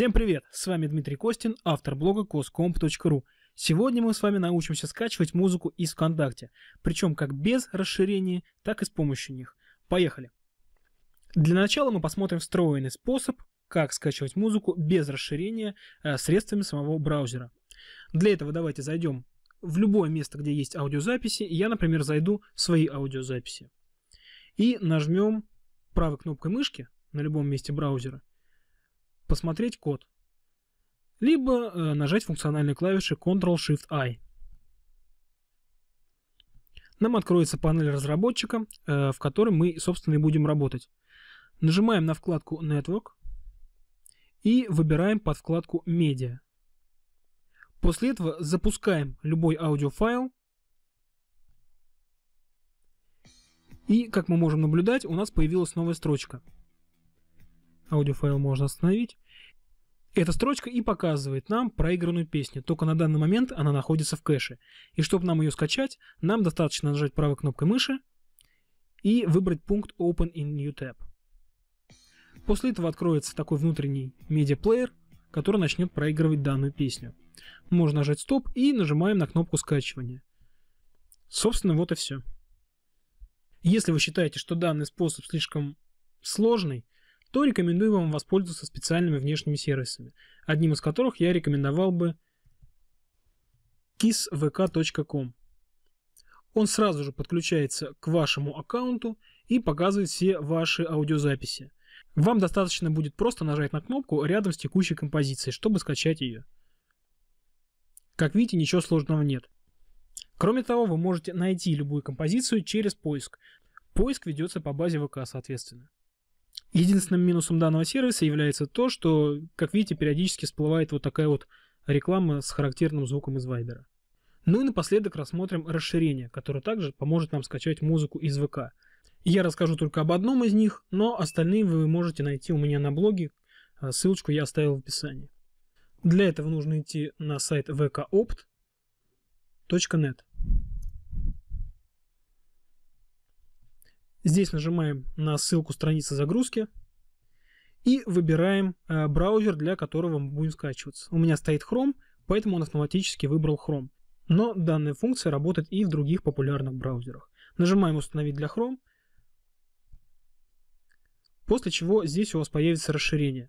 Всем привет! С вами Дмитрий Костин, автор блога coscomp.ru. Сегодня мы с вами научимся скачивать музыку из ВКонтакте, причем как без расширений, так и с помощью них. Поехали! Для начала мы посмотрим встроенный способ, как скачивать музыку без расширения э, средствами самого браузера. Для этого давайте зайдем в любое место, где есть аудиозаписи. Я, например, зайду в свои аудиозаписи. И нажмем правой кнопкой мышки на любом месте браузера посмотреть код, либо э, нажать функциональные клавиши Ctrl-Shift-I. Нам откроется панель разработчика, э, в которой мы, собственно, и будем работать. Нажимаем на вкладку Network и выбираем под вкладку Media. После этого запускаем любой аудиофайл. И, как мы можем наблюдать, у нас появилась новая строчка – Аудиофайл можно остановить. Эта строчка и показывает нам проигранную песню, только на данный момент она находится в кэше. И чтобы нам ее скачать, нам достаточно нажать правой кнопкой мыши и выбрать пункт Open in New Tab. После этого откроется такой внутренний медиаплеер, который начнет проигрывать данную песню. Можно нажать стоп и нажимаем на кнопку скачивания. Собственно, вот и все. Если вы считаете, что данный способ слишком сложный, то рекомендую вам воспользоваться специальными внешними сервисами, одним из которых я рекомендовал бы kissvk.com. Он сразу же подключается к вашему аккаунту и показывает все ваши аудиозаписи. Вам достаточно будет просто нажать на кнопку рядом с текущей композицией, чтобы скачать ее. Как видите, ничего сложного нет. Кроме того, вы можете найти любую композицию через поиск. Поиск ведется по базе ВК, соответственно. Единственным минусом данного сервиса является то, что, как видите, периодически всплывает вот такая вот реклама с характерным звуком из Вайбера. Ну и напоследок рассмотрим расширение, которое также поможет нам скачать музыку из ВК. Я расскажу только об одном из них, но остальные вы можете найти у меня на блоге, а, ссылочку я оставил в описании. Для этого нужно идти на сайт vkopt.net. Здесь нажимаем на ссылку страницы загрузки и выбираем э, браузер, для которого мы будем скачиваться. У меня стоит Chrome, поэтому он автоматически выбрал Chrome. Но данная функция работает и в других популярных браузерах. Нажимаем «Установить для Chrome», после чего здесь у вас появится расширение.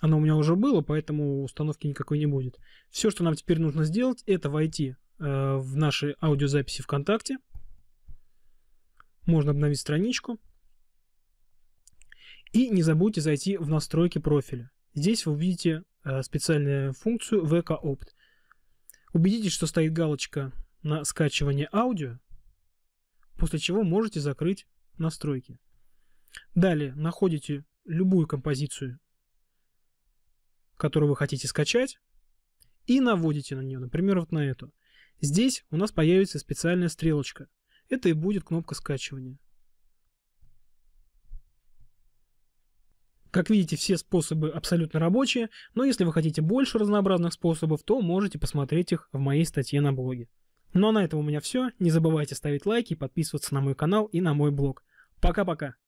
Оно у меня уже было, поэтому установки никакой не будет. Все, что нам теперь нужно сделать, это войти э, в наши аудиозаписи ВКонтакте – можно обновить страничку. И не забудьте зайти в настройки профиля. Здесь вы увидите э, специальную функцию VK Opt. Убедитесь, что стоит галочка на скачивание аудио, после чего можете закрыть настройки. Далее находите любую композицию, которую вы хотите скачать, и наводите на нее, например, вот на эту. Здесь у нас появится специальная стрелочка – это и будет кнопка скачивания. Как видите, все способы абсолютно рабочие, но если вы хотите больше разнообразных способов, то можете посмотреть их в моей статье на блоге. Ну а на этом у меня все. Не забывайте ставить лайки, подписываться на мой канал и на мой блог. Пока-пока!